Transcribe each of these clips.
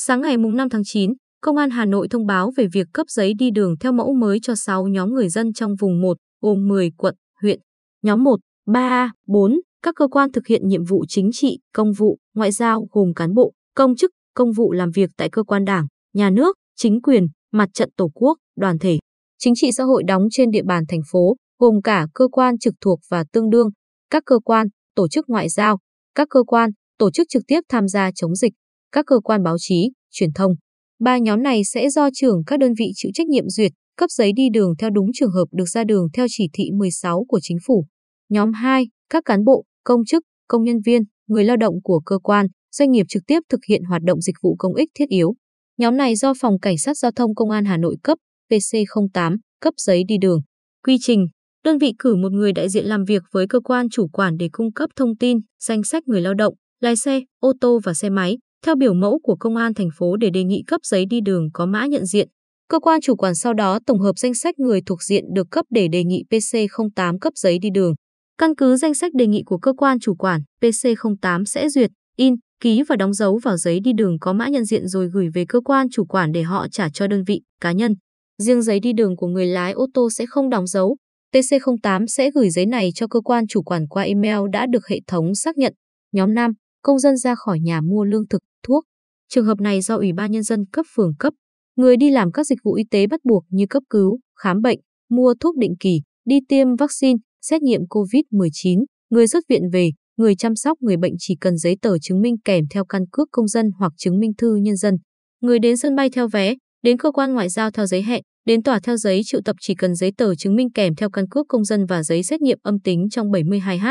Sáng ngày 5 tháng 9, Công an Hà Nội thông báo về việc cấp giấy đi đường theo mẫu mới cho 6 nhóm người dân trong vùng 1, gồm 10 quận, huyện. Nhóm 1, 3, 4, các cơ quan thực hiện nhiệm vụ chính trị, công vụ, ngoại giao gồm cán bộ, công chức, công vụ làm việc tại cơ quan đảng, nhà nước, chính quyền, mặt trận tổ quốc, đoàn thể. Chính trị xã hội đóng trên địa bàn thành phố, gồm cả cơ quan trực thuộc và tương đương, các cơ quan, tổ chức ngoại giao, các cơ quan, tổ chức trực tiếp tham gia chống dịch, các cơ quan báo chí, truyền thông. Ba nhóm này sẽ do trưởng các đơn vị chịu trách nhiệm duyệt, cấp giấy đi đường theo đúng trường hợp được ra đường theo chỉ thị 16 của chính phủ. Nhóm 2, các cán bộ, công chức, công nhân viên, người lao động của cơ quan, doanh nghiệp trực tiếp thực hiện hoạt động dịch vụ công ích thiết yếu. Nhóm này do Phòng Cảnh sát Giao thông Công an Hà Nội cấp, PC08, cấp giấy đi đường. Quy trình, đơn vị cử một người đại diện làm việc với cơ quan chủ quản để cung cấp thông tin, danh sách người lao động, lái xe, ô tô và xe máy, theo biểu mẫu của công an thành phố để đề nghị cấp giấy đi đường có mã nhận diện. Cơ quan chủ quản sau đó tổng hợp danh sách người thuộc diện được cấp để đề nghị PC08 cấp giấy đi đường. Căn cứ danh sách đề nghị của cơ quan chủ quản, PC08 sẽ duyệt, in, ký và đóng dấu vào giấy đi đường có mã nhận diện rồi gửi về cơ quan chủ quản để họ trả cho đơn vị, cá nhân. Riêng giấy đi đường của người lái ô tô sẽ không đóng dấu. PC08 sẽ gửi giấy này cho cơ quan chủ quản qua email đã được hệ thống xác nhận. Nhóm 5 công dân ra khỏi nhà mua lương thực, thuốc. Trường hợp này do Ủy ban Nhân dân cấp phường cấp, người đi làm các dịch vụ y tế bắt buộc như cấp cứu, khám bệnh, mua thuốc định kỳ, đi tiêm vaccine, xét nghiệm COVID-19, người xuất viện về, người chăm sóc người bệnh chỉ cần giấy tờ chứng minh kèm theo căn cước công dân hoặc chứng minh thư nhân dân. Người đến sân bay theo vé, đến cơ quan ngoại giao theo giấy hẹn, đến tòa theo giấy triệu tập chỉ cần giấy tờ chứng minh kèm theo căn cước công dân và giấy xét nghiệm âm tính trong 72 h.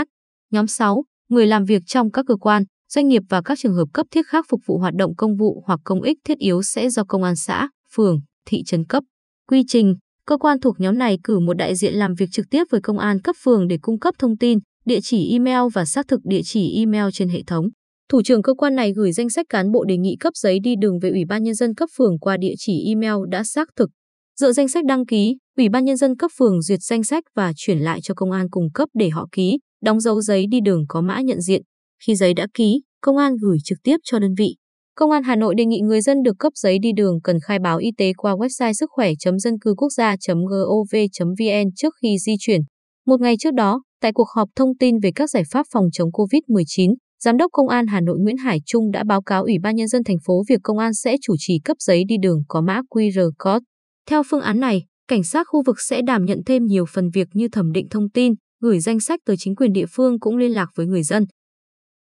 Nhóm 6. Người làm việc trong các cơ quan doanh nghiệp và các trường hợp cấp thiết khác phục vụ hoạt động công vụ hoặc công ích thiết yếu sẽ do công an xã, phường, thị trấn cấp. Quy trình, cơ quan thuộc nhóm này cử một đại diện làm việc trực tiếp với công an cấp phường để cung cấp thông tin, địa chỉ email và xác thực địa chỉ email trên hệ thống. Thủ trưởng cơ quan này gửi danh sách cán bộ đề nghị cấp giấy đi đường về Ủy ban nhân dân cấp phường qua địa chỉ email đã xác thực. Dựa danh sách đăng ký, Ủy ban nhân dân cấp phường duyệt danh sách và chuyển lại cho công an cung cấp để họ ký, đóng dấu giấy đi đường có mã nhận diện. Khi giấy đã ký, công an gửi trực tiếp cho đơn vị. Công an Hà Nội đề nghị người dân được cấp giấy đi đường cần khai báo y tế qua website sức khỏe.dân cư quốc gia.gov.vn trước khi di chuyển. Một ngày trước đó, tại cuộc họp thông tin về các giải pháp phòng chống COVID-19, Giám đốc Công an Hà Nội Nguyễn Hải Trung đã báo cáo Ủy ban Nhân dân thành phố việc công an sẽ chủ trì cấp giấy đi đường có mã QR code. Theo phương án này, cảnh sát khu vực sẽ đảm nhận thêm nhiều phần việc như thẩm định thông tin, gửi danh sách tới chính quyền địa phương cũng liên lạc với người dân.